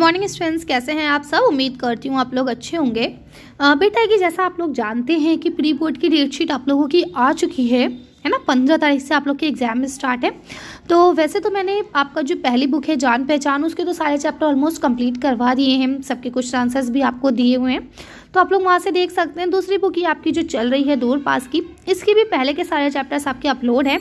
morning students कैसे हैं आप सब उम्मीद करती हूँ आप लोग अच्छे होंगे बेटा कि जैसा आप लोग जानते हैं कि प्री बोर्ड की डेट शीट आप लोगों की आ चुकी है है ना पंद्रह तारीख से आप लोग के एग्जाम स्टार्ट है तो वैसे तो मैंने आपका जो पहली बुक है जान पहचान उसके तो सारे चैप्टर ऑलमोस्ट कंप्लीट करवा दिए हैं सबके कुछ आंसर्स भी आपको दिए हुए हैं तो आप लोग वहाँ से देख सकते हैं दूसरी बुक ही आपकी जो चल रही है दूर पास की इसके भी पहले के सारे चैप्टर्स आपके अपलोड हैं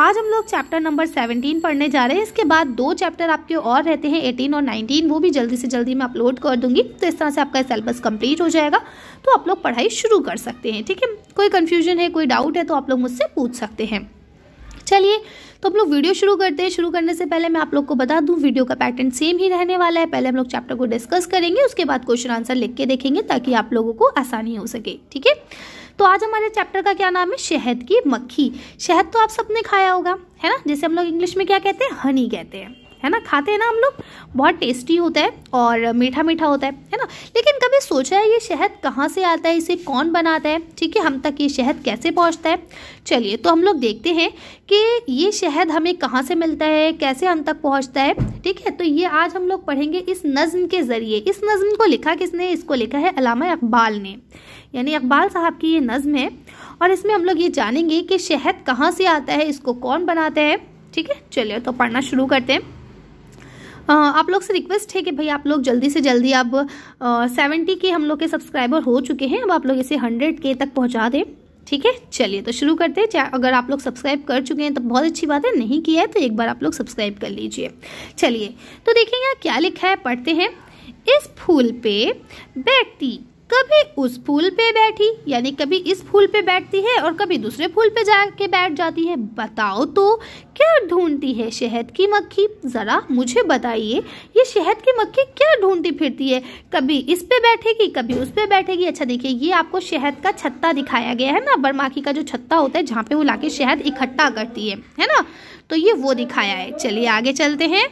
आज हम लोग चैप्टर नंबर सेवनटीन पढ़ने जा रहे हैं इसके बाद दो चैप्टर आपके और रहते हैं एटीन और नाइनटीन वो भी जल्दी से जल्दी मैं अपलोड कर दूंगी तो इस तरह से आपका सिलेबस कंप्लीट हो जाएगा तो आप लोग पढ़ाई शुरू कर सकते हैं ठीक है कोई कन्फ्यूजन है कोई डाउट है तो आप लोग मुझसे पूछ सकते हैं चलिए तो हम लोग वीडियो शुरू करते हैं शुरू करने से पहले मैं आप लोग को बता दूं वीडियो का पैटर्न सेम ही रहने वाला है पहले हम लोग चैप्टर को डिस्कस करेंगे उसके बाद क्वेश्चन आंसर लिख के देखेंगे ताकि आप लोगों को आसानी हो सके ठीक है तो आज हमारे चैप्टर का क्या नाम है शहद की मक्खी शहद तो आप सबने खाया होगा है ना जैसे हम लोग इंग्लिश में क्या कहते हैं हनी कहते हैं है ना खाते हैं ना हम लोग बहुत टेस्टी होता है और मीठा मीठा होता है है ना लेकिन कभी सोचा है ये शहद कहाँ से आता है इसे कौन बनाता है ठीक है हम तक ये शहद कैसे पहुँचता है चलिए तो हम लोग देखते हैं कि ये शहद हमें कहाँ से मिलता है कैसे हम तक पहुँचता है ठीक है तो ये आज हम लोग पढ़ेंगे इस नज़म के ज़रिए इस नज़म को लिखा किसने इसको लिखा है अलामा इकबाल ने यानी इकबाल साहब की ये नज़म है और इसमें हम लोग ये जानेंगे कि शहद कहाँ से आता है इसको कौन बनाता है ठीक है चलिए तो पढ़ना शुरू करते हैं आप लोग से रिक्वेस्ट है कि भाई आप लोग जल्दी से जल्दी अब सेवेंटी के हम लोग के सब्सक्राइबर हो चुके हैं अब आप लोग इसे हंड्रेड के तक पहुंचा दें ठीक है चलिए तो शुरू करते हैं अगर आप लोग सब्सक्राइब कर चुके हैं तो बहुत अच्छी बात है नहीं किया है तो एक बार आप लोग सब्सक्राइब कर लीजिए चलिए तो देखिए यहाँ क्या लिखा है पढ़ते हैं इस फूल पे बैठती कभी उस फूल पे बैठी यानी कभी इस फूल पे बैठती है और कभी दूसरे फूल पे जाके बैठ जाती है बताओ तो क्या ढूंढती है शहद की मक्खी ज़रा मुझे बताइए ये शहद की मक्खी क्या ढूंढती फिरती है कभी इस पे बैठेगी कभी उस पे बैठेगी अच्छा देखिए ये आपको शहद का छत्ता दिखाया गया है ना बरमाखी का जो छत्ता होता है जहाँ पे वो लाके शहद इकट्ठा करती है है ना तो ये वो दिखाया है चलिए आगे चलते हैं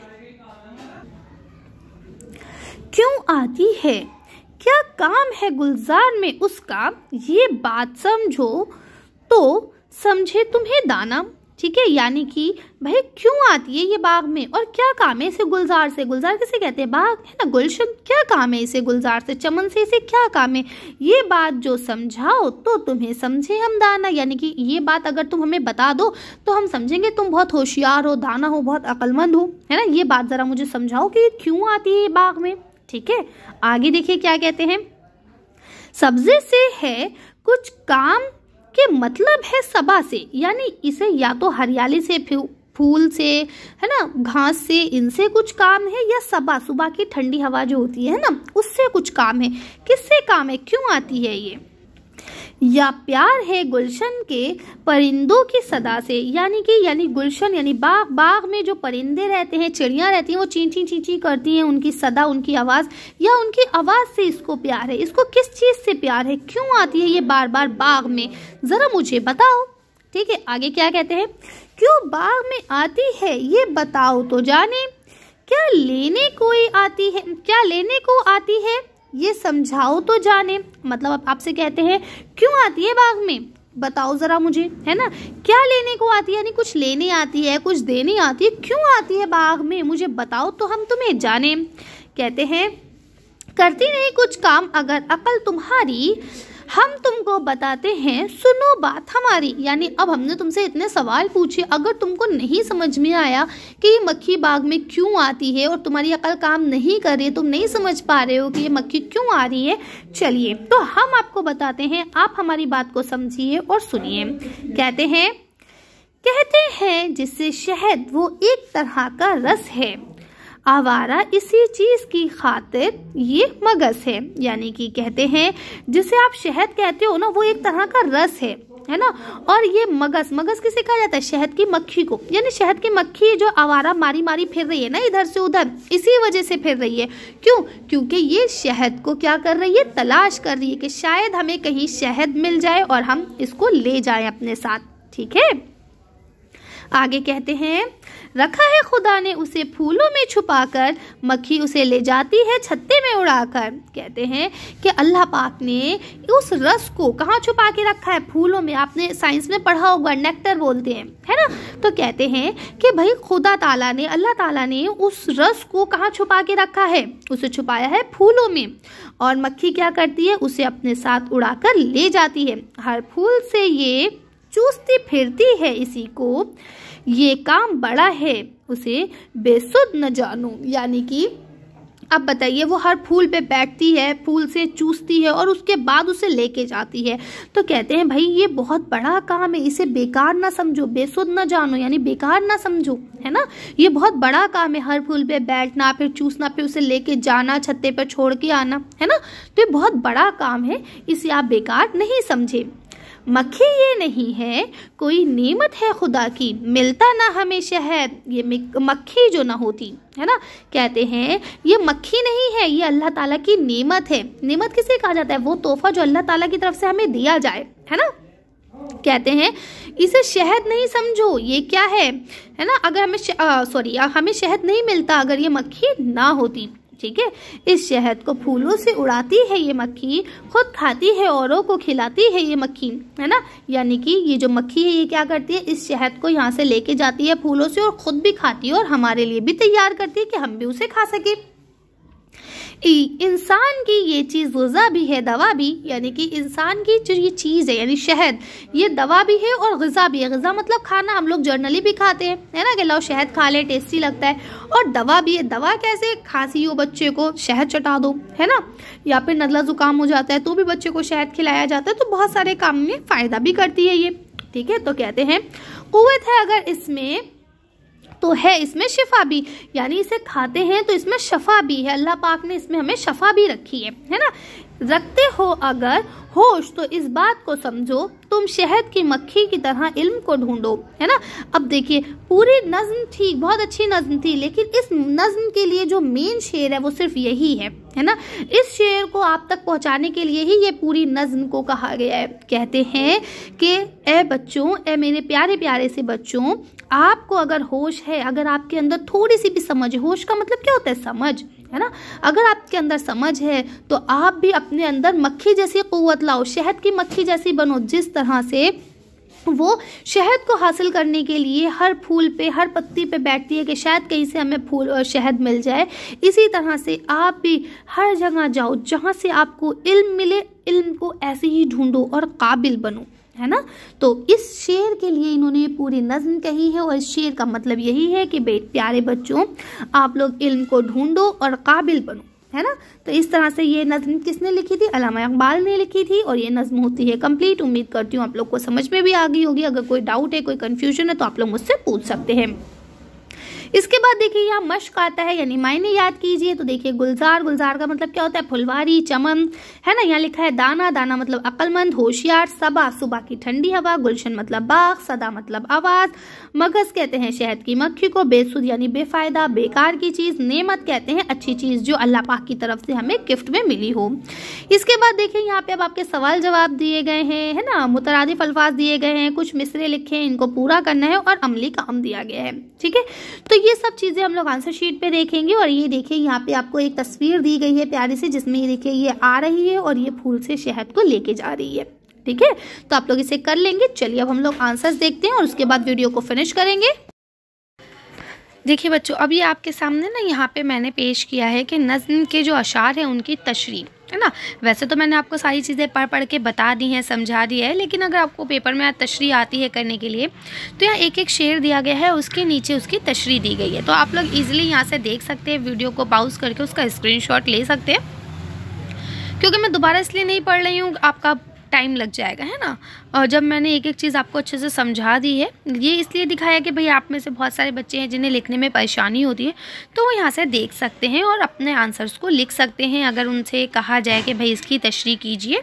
क्यों आती है क्या काम है गुलजार में उसका ये बात समझो तो समझे तुम्हें दाना ठीक है यानी कि भाई क्यों आती है ये बाग में और क्या काम है इसे गुलजार से गुलजार किसे कहते हैं बाग है ना गुलशन क्या काम है इसे गुलजार से चमन से इसे क्या काम है ये बात जो समझाओ तो तुम्हें समझे हम दाना यानी कि ये बात अगर तुम हमें बता दो तो हम समझेंगे तुम बहुत होशियार हो दाना हो बहुत अक्लमंद हो है ना ये बात ज़रा मुझे समझाओ कि क्यों आती है ये बाग में ठीक है आगे देखिए क्या कहते हैं सब्जे से है कुछ काम के मतलब है सबा से यानी इसे या तो हरियाली से फूल से है ना घास से इनसे कुछ काम है या सबा सुबह की ठंडी हवा जो होती है ना उससे कुछ काम है किससे काम है क्यों आती है ये या प्यार है गुलशन के परिंदों की सदा से यानी कि यानी गुलशन यानी बाग बाग में जो परिंदे रहते हैं चिड़ियाँ रहती हैं वो चींची चींची करती हैं उनकी सदा उनकी आवाज़ या उनकी आवाज़ से इसको प्यार है इसको किस चीज़ से प्यार है क्यों आती है ये बार बार बाग में ज़रा मुझे बताओ ठीक है आगे क्या कहते हैं क्यों बाग में आती है ये बताओ तो जाने क्या लेने कोई आती है क्या लेने को आती है ये समझाओ तो जाने मतलब आपसे कहते हैं क्यों आती है बाग में बताओ ज़रा मुझे है ना क्या लेने को आती है यानी कुछ लेने आती है कुछ देने आती है क्यों आती है बाग में मुझे बताओ तो हम तुम्हें जाने कहते हैं करती नहीं कुछ काम अगर अकल तुम्हारी हम तुमको बताते हैं सुनो बात हमारी यानी अब हमने तुमसे इतने सवाल पूछे अगर तुमको नहीं समझ में आया कि ये मक्खी बाग में क्यों आती है और तुम्हारी अकल काम नहीं कर रही तुम नहीं समझ पा रहे हो कि ये मक्खी क्यों आ रही है चलिए तो हम आपको बताते हैं आप हमारी बात को समझिए और सुनिए कहते हैं कहते हैं जिससे शहद वो एक तरह का रस है आवारा इसी चीज की खातिर ये मगस है यानी कि कहते हैं जिसे आप शहद कहते हो ना वो एक तरह का रस है है ना और ये मगस मगस किसे कहा जाता है शहद की मक्खी को यानी शहद की मक्खी जो आवारा मारी मारी फिर रही है ना इधर से उधर इसी वजह से फिर रही है क्यों क्योंकि ये शहद को क्या कर रही है तलाश कर रही है कि शायद हमें कहीं शहद मिल जाए और हम इसको ले जाए अपने साथ ठीक है आगे कहते हैं रखा है खुदा ने उसे फूलों में छुपाकर मक्खी उसे ले जाती है छत्ते में उड़ाकर कहते हैं कि अल्लाह पाक ने उस रस को कहाँ छुपा के रखा है फूलों में आपने साइंस में पढ़ा होगा नेक्टर बोलते हैं है ना तो कहते हैं कि भाई खुदा ताला ने अल्लाह ताला ने उस रस को कहाँ छुपा के रखा है उसे छुपाया है फूलों में और मक्खी क्या करती है उसे अपने साथ उड़ाकर ले जाती है हर फूल से ये चूसती फिरती है इसी को ये काम बड़ा है उसे बेसुद न जानू यानी कि अब बताइए वो हर फूल पे बैठती है फूल से चूसती है और उसके बाद उसे लेके जाती है तो कहते हैं भाई ये बहुत बड़ा काम है इसे बेकार ना समझो बेसुद ना जानो यानी बेकार ना समझो है ना ये बहुत बड़ा काम है हर फूल पे बैठना फिर चूसना फिर उसे लेके जाना छत्ते पर छोड़ के आना है ना तो ये बहुत बड़ा काम है इसे आप बेकार नहीं समझे मक्खी ये नहीं है कोई नेमत है खुदा की मिलता ना हमें शहद ये मक्खी जो ना होती है ना कहते हैं ये मक्खी नहीं है ये अल्लाह ताला की नेमत है नेमत किसे कहा जाता है वो तोहफा जो अल्लाह ताला की तरफ से हमें दिया जाए है ना कहते हैं इसे शहद नहीं समझो ये क्या है है ना अगर हमें सॉरी हमें शहद नहीं मिलता अगर ये मक्खी ना होती ठीक है इस शहद को फूलों से उड़ाती है ये मक्खी खुद खाती है औरों को खिलाती है ये मक्खी है ना यानी कि ये जो मक्खी है ये क्या करती है इस शहद को यहाँ से लेके जाती है फूलों से और खुद भी खाती है और हमारे लिए भी तैयार करती है कि हम भी उसे खा सकें इंसान की ये चीज़ गज़ा भी है दवा भी यानी कि इंसान की जो ये चीज़ है यानी शहद ये दवा भी है और गज़ा भी है गज़ा मतलब खाना हम लोग जर्नली भी खाते हैं है ना कि लाओ शहद खा लें टेस्टी लगता है और दवा भी है दवा कैसे खांसी हो बच्चे को शहद चटा दो है ना या फिर नजला ज़ुकाम हो जाता है तो भी बच्चे को शहद खिलाया जाता है तो बहुत सारे काम में फ़ायदा भी करती है ये ठीक है तो कहते हैं कुत है अगर इसमें तो है इसमें शिफा भी यानी इसे खाते हैं तो इसमें शफा भी है अल्लाह पाक ने इसमें हमें शफा भी रखी है है ना रखते हो अगर होश तो इस बात को समझो तुम शहद की मक्खी की तरह इल्म को ढूंढो है ना अब देखिए पूरी नज्म थी बहुत अच्छी नज्म थी लेकिन इस नज्म के लिए जो मेन शेर है वो सिर्फ यही है है ना इस शेर को आप तक पहुंचाने के लिए ही ये पूरी नज्म को कहा गया है कहते हैं कि ए बच्चों ए मेरे प्यारे प्यारे से बच्चों आपको अगर होश है अगर आपके अंदर थोड़ी सी भी समझ होश का मतलब क्या होता है समझ है ना अगर आपके अंदर समझ है तो आप भी अपने अंदर मक्खी जैसी क़वत लाओ शहद की मक्खी जैसी बनो जिस तरह से वो शहद को हासिल करने के लिए हर फूल पे हर पत्ती पे बैठती है कि शायद कहीं से हमें फूल और शहद मिल जाए इसी तरह से आप भी हर जगह जाओ जहाँ से आपको इल्म मिले इल्म को ऐसे ही ढूंढो और काबिल बनो है ना तो इस शेर के लिए इन्होंने पूरी नज्म कही है और इस शेर का मतलब यही है कि प्यारे बच्चों आप लोग इल्म को ढूंढो और काबिल बनो है ना तो इस तरह से ये नज्म किसने लिखी थी अलामा इकबाल ने लिखी थी और ये नज्म होती है कंप्लीट उम्मीद करती हूँ आप लोग को समझ में भी आ गई होगी अगर कोई डाउट है कोई कन्फ्यूजन है तो आप लोग मुझसे पूछ सकते हैं इसके बाद देखिए यहाँ मश्क आता है यानी मायने याद कीजिए तो देखिए गुलजार गुलजार का मतलब क्या होता है फुलवारी चमन है ना यहाँ लिखा है दाना दाना मतलब अक्लमंद होशियार सबा सुबह की ठंडी हवा गुलशन मतलब बाघ सदा मतलब आवाज मगज कहते हैं शहद की मक्खी को बेसुद यानी बेफायदा बेकार की चीज़ नेमत कहते हैं अच्छी चीज़ जो अल्लाह पाक की तरफ से हमें गिफ्ट में मिली हो इसके बाद देखिए यहाँ पे अब आपके सवाल जवाब दिए गए हैं है ना मुतरद अल्फाज दिए गए हैं कुछ मिसरे लिखे हैं इनको पूरा करना है और अमली काम दिया गया है ठीक है तो तो ये सब चीज़ें हम लोग आंसर शीट पे देखेंगे और ये देखिए यहाँ पे आपको एक तस्वीर दी गई है प्यारी से जिसमें ये देखिए ये आ रही है और ये फूल से शहद को लेके जा रही है ठीक है तो आप लोग इसे कर लेंगे चलिए अब हम लोग आंसर देखते हैं और उसके बाद वीडियो को फिनिश करेंगे देखिए बच्चों अभी आपके सामने ना यहाँ पे मैंने पेश किया है कि नज़म के जो अशार हैं उनकी तशरी है ना वैसे तो मैंने आपको सारी चीज़ें पढ़ पढ़ के बता दी हैं समझा दी है लेकिन अगर आपको पेपर में तशरी आती है करने के लिए तो यहाँ एक एक शेर दिया गया है उसके नीचे उसकी तशरी दी गई है तो आप लोग ईजिली यहाँ से देख सकते हैं वीडियो को पाउज करके उसका स्क्रीनशॉट ले सकते हैं क्योंकि मैं दोबारा इसलिए नहीं पढ़ रही हूँ आपका टाइम लग जाएगा है ना और जब मैंने एक एक चीज़ आपको अच्छे से समझा दी है ये इसलिए दिखाया कि भाई आप में से बहुत सारे बच्चे हैं जिन्हें लिखने में परेशानी होती है तो वो यहाँ से देख सकते हैं और अपने आंसर्स को लिख सकते हैं अगर उनसे कहा जाए कि भाई इसकी तशरी कीजिए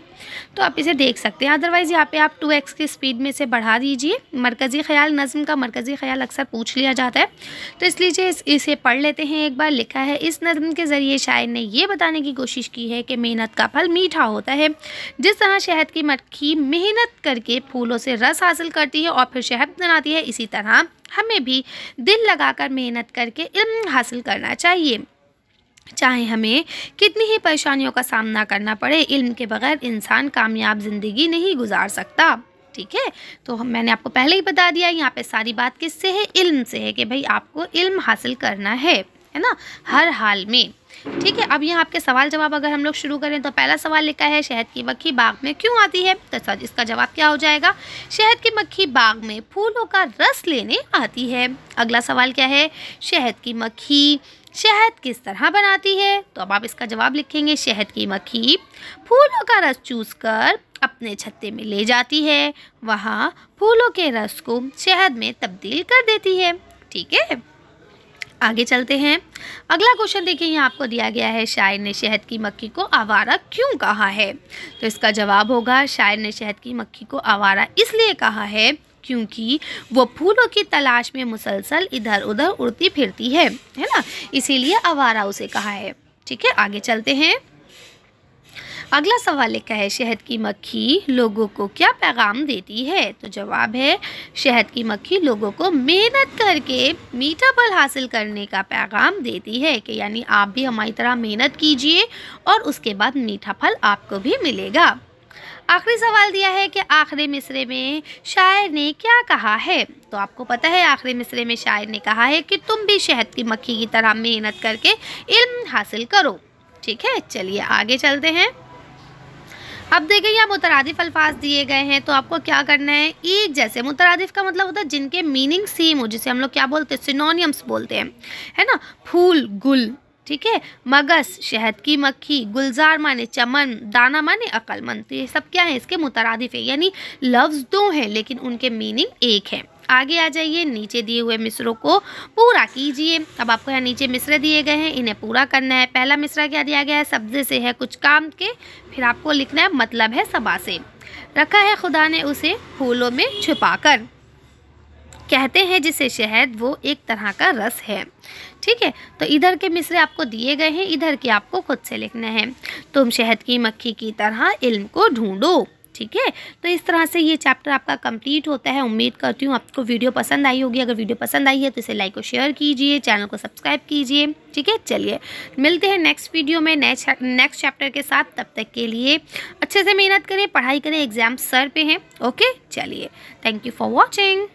तो आप इसे देख सकते हैं अदरवाइज़ यहाँ पर आप टू एक्स की स्पीड में से बढ़ा दीजिए मरकज़ी ख्याल नज़म का मरकज़ी ख्याल अक्सर पूछ लिया जाता है तो इसलिए इसे पढ़ लेते हैं एक बार लिखा है इस नज़म के ज़रिए शायर ने यह बताने की कोशिश की है कि मेहनत का फल मीठा होता है जिस तरह शहद की मक्खी मेहनत कर के फूलों से रस हासिल करती है और फिर शहद बनाती है इसी तरह हमें भी दिल लगाकर मेहनत करके इल्म हासिल करना चाहिए चाहे हमें कितनी ही परेशानियों का सामना करना पड़े इल्म के बगैर इंसान कामयाब ज़िंदगी नहीं गुजार सकता ठीक है तो मैंने आपको पहले ही बता दिया यहाँ पे सारी बात किससे है इल्म से है कि भाई आपको इल्म हासिल करना है है ना हर हाल में ठीक है अब यहाँ आपके सवाल जवाब अगर हम लोग शुरू करें तो पहला सवाल लिखा है शहद की मक्खी बाग में क्यों आती है तो इसका जवाब क्या हो जाएगा शहद की मक्खी बाग में फूलों का रस लेने आती है अगला सवाल क्या है शहद की मक्खी शहद किस तरह बनाती है तो अब आप इसका जवाब लिखेंगे शहद की मक्खी फूलों का रस चूस कर अपने छत्ते में ले जाती है वहाँ फूलों के रस को शहद में तब्दील कर देती है ठीक है आगे चलते हैं अगला क्वेश्चन देखिए यहाँ आपको दिया गया है शायर ने शहद की मक्खी को आवारा क्यों कहा है तो इसका जवाब होगा शायर ने शहद की मक्खी को आवारा इसलिए कहा है क्योंकि वो फूलों की तलाश में मुसलसल इधर उधर उड़ती फिरती है है ना इसीलिए आवारा उसे कहा है ठीक है आगे चलते हैं अगला सवाल लिखा है शहद की मक्खी लोगों को क्या पैगाम देती है तो जवाब है शहद की मक्खी लोगों को मेहनत करके मीठा फल हासिल करने का पैगाम देती है कि यानी आप भी हमारी तरह मेहनत कीजिए और उसके बाद मीठा फल आपको भी मिलेगा आखिरी सवाल दिया है कि आखिरी मिसरे में शायर ने क्या कहा है तो आपको पता है आखिरी मिसरे में शायर ने कहा है कि तुम भी शहद की मक्खी की तरह मेहनत करके इल्म हासिल करो ठीक है चलिए आगे चलते हैं अब देखिए यहाँ मुतरदिफ अल्फाज दिए गए हैं तो आपको क्या करना है एक जैसे मुतरदिफ का मतलब होता है जिनके मीनिंग सेम हो जिसे हम लोग क्या बोलते हैं सिनोनियम्स बोलते हैं है ना फूल गुल ठीक है मगस शहद की मक्खी गुलजार माने चमन दाना माने अकलमंद तो ये सब क्या है इसके मुतरदिफ है यानी लफ्ज़ दो हैं लेकिन उनके मीनिंग एक है आगे आ जाइए नीचे दिए हुए मिसरों को पूरा कीजिए अब आपको यहाँ नीचे मिसरे दिए गए हैं इन्हें पूरा करना है पहला मिसरा क्या दिया गया है सब्जे से है कुछ काम के फिर आपको लिखना है मतलब है सबा से रखा है खुदा ने उसे फूलों में छुपाकर कहते हैं जिसे शहद वो एक तरह का रस है ठीक है तो इधर के मिसरे आपको दिए गए हैं इधर के आपको खुद से लिखना है तुम शहद की मक्खी की तरह इल्म को ढूंढो ठीक है तो इस तरह से ये चैप्टर आपका कंप्लीट होता है उम्मीद करती हूँ आपको वीडियो पसंद आई होगी अगर वीडियो पसंद आई है तो इसे लाइक और शेयर कीजिए चैनल को सब्सक्राइब कीजिए ठीक है चलिए मिलते हैं नेक्स्ट वीडियो में नेक्स्ट नेक्स्ट चैप्टर के साथ तब तक के लिए अच्छे से मेहनत करें पढ़ाई करें एग्जाम सर पे हैं ओके चलिए थैंक यू फॉर वॉचिंग